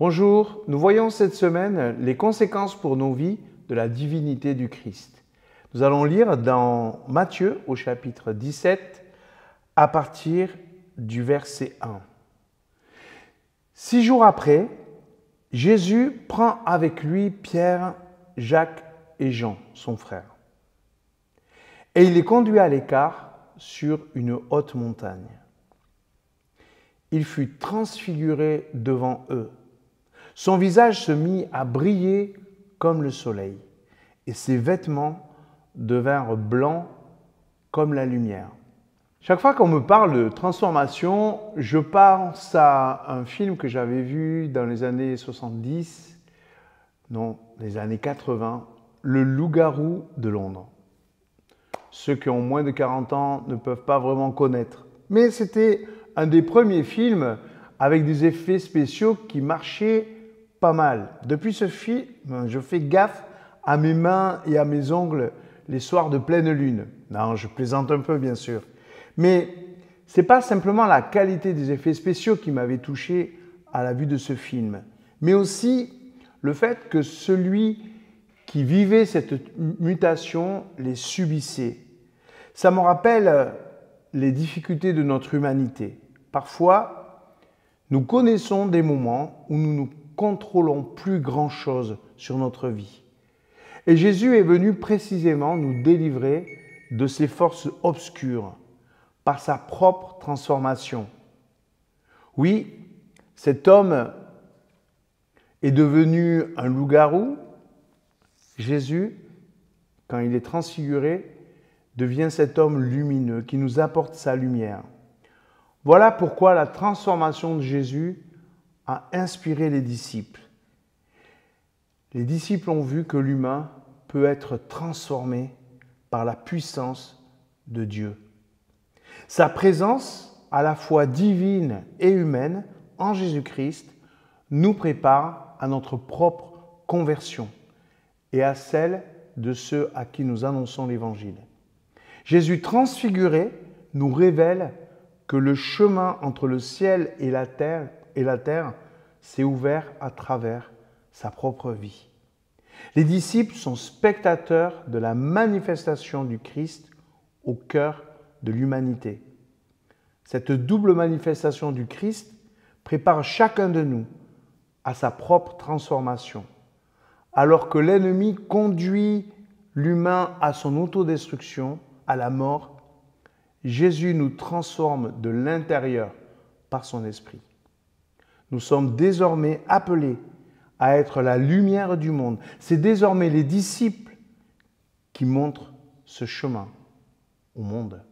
Bonjour, nous voyons cette semaine les conséquences pour nos vies de la divinité du Christ. Nous allons lire dans Matthieu au chapitre 17 à partir du verset 1. Six jours après, Jésus prend avec lui Pierre, Jacques et Jean, son frère, et il les conduit à l'écart sur une haute montagne. Il fut transfiguré devant eux son visage se mit à briller comme le soleil, et ses vêtements devinrent blancs comme la lumière. Chaque fois qu'on me parle de transformation, je pense à un film que j'avais vu dans les années 70, non, les années 80, Le loup-garou de Londres. Ceux qui ont moins de 40 ans ne peuvent pas vraiment connaître. Mais c'était un des premiers films avec des effets spéciaux qui marchaient pas mal. Depuis ce film, je fais gaffe à mes mains et à mes ongles les soirs de pleine lune. Non, je plaisante un peu, bien sûr. Mais c'est pas simplement la qualité des effets spéciaux qui m'avait touché à la vue de ce film, mais aussi le fait que celui qui vivait cette mutation les subissait. Ça me rappelle les difficultés de notre humanité. Parfois, nous connaissons des moments où nous nous contrôlons plus grand-chose sur notre vie. Et Jésus est venu précisément nous délivrer de ces forces obscures par sa propre transformation. Oui, cet homme est devenu un loup-garou. Jésus, quand il est transfiguré, devient cet homme lumineux qui nous apporte sa lumière. Voilà pourquoi la transformation de Jésus a inspiré les disciples. Les disciples ont vu que l'humain peut être transformé par la puissance de Dieu. Sa présence, à la fois divine et humaine, en Jésus-Christ, nous prépare à notre propre conversion et à celle de ceux à qui nous annonçons l'Évangile. Jésus transfiguré nous révèle que le chemin entre le ciel et la terre et la terre s'est ouverte à travers sa propre vie. Les disciples sont spectateurs de la manifestation du Christ au cœur de l'humanité. Cette double manifestation du Christ prépare chacun de nous à sa propre transformation. Alors que l'ennemi conduit l'humain à son autodestruction, à la mort, Jésus nous transforme de l'intérieur par son esprit. Nous sommes désormais appelés à être la lumière du monde. C'est désormais les disciples qui montrent ce chemin au monde.